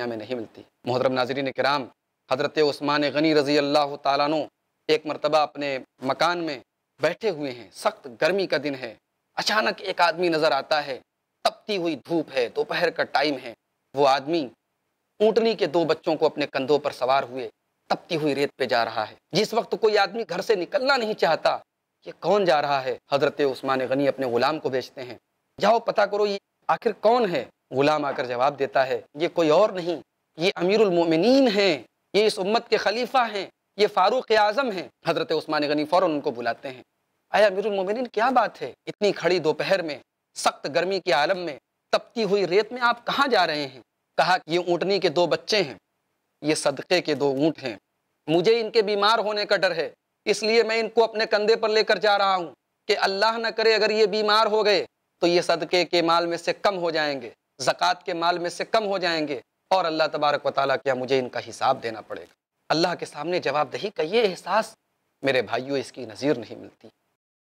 میں نہیں ملتی محترم ناظرین کرام حضرت عثمان غنی رضی اللہ تعالیٰ ایک مرتبہ اپنے مکان میں بیٹھے ہوئے ہیں سخت گرمی کا دن ہے اچانک ایک آدمی نظر آتا ہے تپتی ہوئی دھوپ ہے دوپہر کا ٹائم ہے وہ آدمی اونٹنی کے دو بچوں کو اپنے کندھوں پر سوار ہوئے تپتی ہوئی ریت پہ جا رہا ہے جس وقت کوئی آدمی گھر سے نکلنا نہیں چاہتا یہ کون جا رہا ہے حضرت عثمان غنی اپنے غلام کو بیچتے ہیں جاؤ پتہ کرو یہ آخر کون ہے غلام آ کر جواب دیتا ہے یہ کوئی اور نہیں یہ امیر المومنین ہیں یہ اس امت کے خلیفہ ہیں یہ فاروق اعظم ہیں حضرت عثمان غنی فوراً ان کو بلاتے ہیں اے امیر المومنین کیا بات ہے اتنی کھڑی دوپہر میں سخت گرمی کے عالم میں تپتی ہوئی ریت میں آپ کہاں جا رہے ہیں کہا کہ یہ اونٹنی کے دو بچے ہیں یہ صدقے کے دو اونٹ ہیں مجھے ان کے بیمار ہونے کا ڈر ہے اس لیے میں ان کو اپنے کندھے پر لے کر جا رہا ہوں کہ اللہ نہ کرے اگر یہ بیمار ہو گئے تو یہ صدقے کے مال میں سے کم ہو جائیں گے زکوٰۃ کے مال میں سے کم ہو جائیں گے اور اللہ تبارک و تعالیٰ کیا مجھے ان کا حساب دینا پڑے گا اللہ کے سامنے جواب دہی یہ احساس میرے بھائیوں اس کی نظیر نہیں ملتی